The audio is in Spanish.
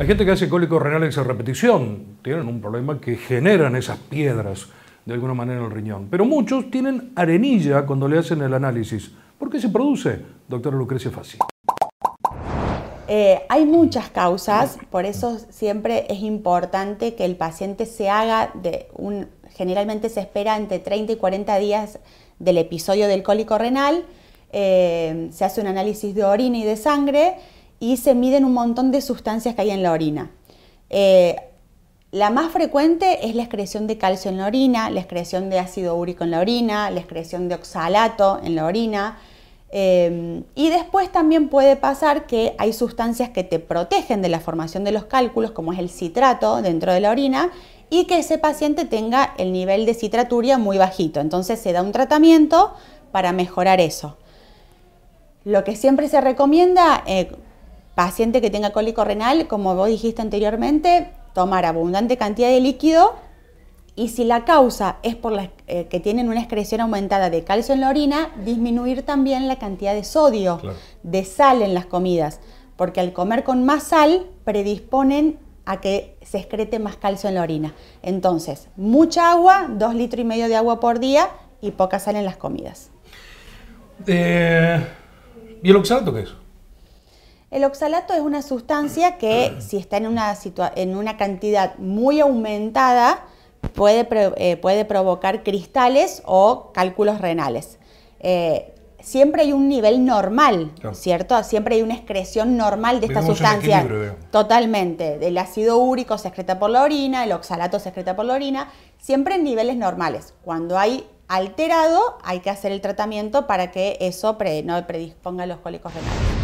Hay gente que hace cólicos renales a repetición, tienen un problema que generan esas piedras de alguna manera en el riñón. Pero muchos tienen arenilla cuando le hacen el análisis. ¿Por qué se produce, doctora Lucrecia Fassi? Eh, hay muchas causas, por eso siempre es importante que el paciente se haga de un, generalmente se espera entre 30 y 40 días del episodio del cólico renal, eh, se hace un análisis de orina y de sangre y se miden un montón de sustancias que hay en la orina. Eh, la más frecuente es la excreción de calcio en la orina, la excreción de ácido úrico en la orina, la excreción de oxalato en la orina. Eh, y después también puede pasar que hay sustancias que te protegen de la formación de los cálculos, como es el citrato dentro de la orina, y que ese paciente tenga el nivel de citraturia muy bajito. Entonces se da un tratamiento para mejorar eso. Lo que siempre se recomienda eh, paciente que tenga cólico renal, como vos dijiste anteriormente, tomar abundante cantidad de líquido y si la causa es por eh, que tienen una excreción aumentada de calcio en la orina, disminuir también la cantidad de sodio, de sal en las comidas, porque al comer con más sal predisponen a que se excrete más calcio en la orina. Entonces, mucha agua, dos litros y medio de agua por día y poca sal en las comidas. ¿Y eh, el oxalato qué es? El oxalato es una sustancia que si está en una, en una cantidad muy aumentada puede, eh, puede, provocar cristales o cálculos renales. Eh, siempre hay un nivel normal, ¿cierto? Siempre hay una excreción normal de esta sustancia. Totalmente. El ácido úrico se excreta por la orina, el oxalato se excreta por la orina, siempre en niveles normales. Cuando hay alterado, hay que hacer el tratamiento para que eso no predisponga a los cólicos renales.